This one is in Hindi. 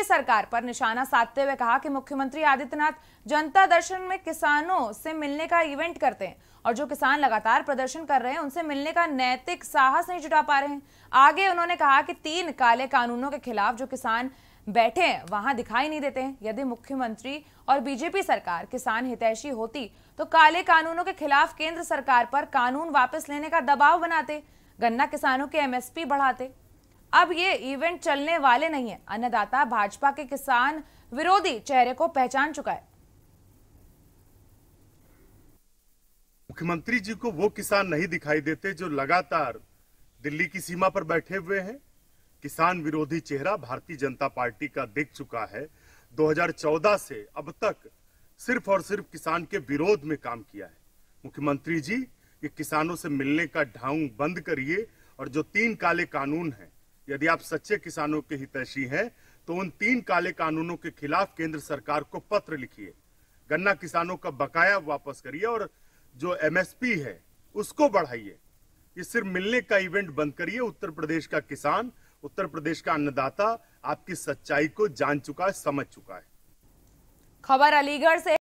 यूपी सरकार पर निशाना साधते हुए कहा कि मुख्यमंत्री आदित्यनाथ जनता दर्शन में किसानों से मिलने का इवेंट करते हैं और जो किसान लगातार प्रदर्शन कर रहे हैं उनसे मिलने का नैतिक साहस नहीं जुटा पा रहे हैं आगे उन्होंने कहा कि तीन काले कानूनों के खिलाफ जो किसान बैठे हैं वहां दिखाई नहीं देते यदि मुख्यमंत्री और बीजेपी सरकार किसान हितैषी होती तो काले कानूनों के खिलाफ केंद्र सरकार पर कानून वापस लेने का दबाव बनाते गन्ना किसानों के एमएसपी बढ़ाते अब ये इवेंट चलने वाले नहीं है अन्नदाता भाजपा के किसान विरोधी चेहरे को पहचान चुका है मुख्यमंत्री जी को वो किसान नहीं दिखाई देते जो लगातार दिल्ली की सीमा पर बैठे हुए हैं किसान विरोधी चेहरा भारतीय जनता पार्टी का दिख चुका है 2014 से अब तक सिर्फ और सिर्फ किसान के विरोध में काम किया है मुख्यमंत्री जी ये किसानों से मिलने का ढाऊ बंद करिए और जो तीन काले कानून है यदि आप सच्चे किसानों के हितैषी हैं तो उन तीन काले कानूनों के खिलाफ केंद्र सरकार को पत्र लिखिए गन्ना किसानों का बकाया वापस करिए और जो एमएसपी है उसको बढ़ाइए ये सिर्फ मिलने का इवेंट बंद करिए उत्तर प्रदेश का किसान उत्तर प्रदेश का अन्नदाता आपकी सच्चाई को जान चुका है समझ चुका है खबर अलीगढ़ से